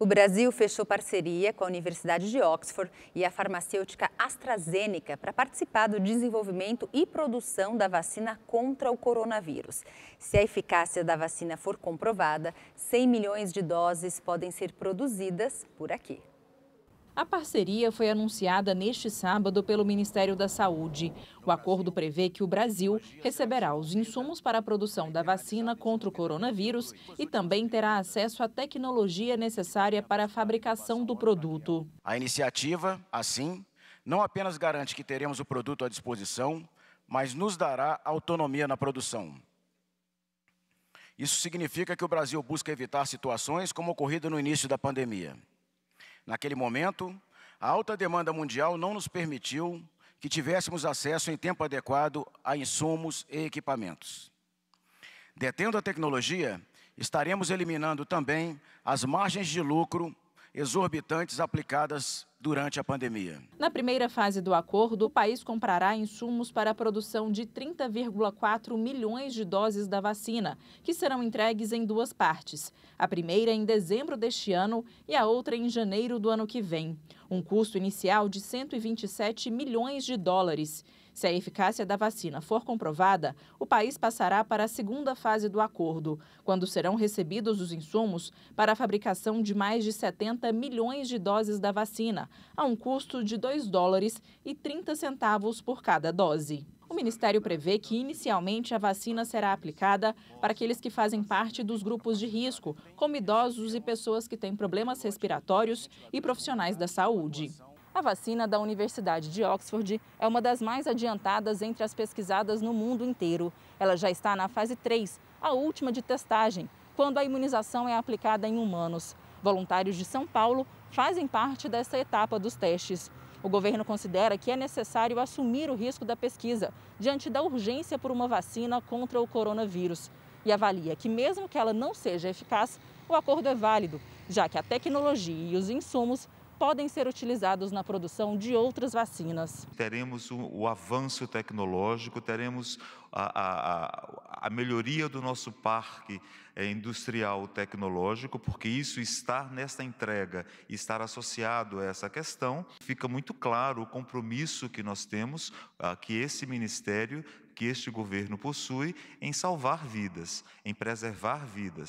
O Brasil fechou parceria com a Universidade de Oxford e a farmacêutica AstraZeneca para participar do desenvolvimento e produção da vacina contra o coronavírus. Se a eficácia da vacina for comprovada, 100 milhões de doses podem ser produzidas por aqui. A parceria foi anunciada neste sábado pelo Ministério da Saúde. O acordo prevê que o Brasil receberá os insumos para a produção da vacina contra o coronavírus e também terá acesso à tecnologia necessária para a fabricação do produto. A iniciativa, assim, não apenas garante que teremos o produto à disposição, mas nos dará autonomia na produção. Isso significa que o Brasil busca evitar situações como ocorrido no início da pandemia. Naquele momento, a alta demanda mundial não nos permitiu que tivéssemos acesso em tempo adequado a insumos e equipamentos. Detendo a tecnologia, estaremos eliminando também as margens de lucro exorbitantes aplicadas durante a pandemia. Na primeira fase do acordo, o país comprará insumos para a produção de 30,4 milhões de doses da vacina, que serão entregues em duas partes: a primeira em dezembro deste ano e a outra em janeiro do ano que vem um custo inicial de 127 milhões de dólares. Se a eficácia da vacina for comprovada, o país passará para a segunda fase do acordo, quando serão recebidos os insumos para a fabricação de mais de 70 milhões de doses da vacina, a um custo de 2 dólares e 30 centavos por cada dose. O Ministério prevê que, inicialmente, a vacina será aplicada para aqueles que fazem parte dos grupos de risco, como idosos e pessoas que têm problemas respiratórios e profissionais da saúde. A vacina da Universidade de Oxford é uma das mais adiantadas entre as pesquisadas no mundo inteiro. Ela já está na fase 3, a última de testagem, quando a imunização é aplicada em humanos. Voluntários de São Paulo fazem parte dessa etapa dos testes. O governo considera que é necessário assumir o risco da pesquisa diante da urgência por uma vacina contra o coronavírus e avalia que, mesmo que ela não seja eficaz, o acordo é válido, já que a tecnologia e os insumos podem ser utilizados na produção de outras vacinas. Teremos o, o avanço tecnológico, teremos a, a, a, melhoria do nosso parque eh, industrial tecnológico, porque isso estar nesta entrega, estar associado a essa questão, fica muito claro o compromisso que nós temos, ah, que esse ministério, que este governo possui, em salvar vidas, em preservar vidas.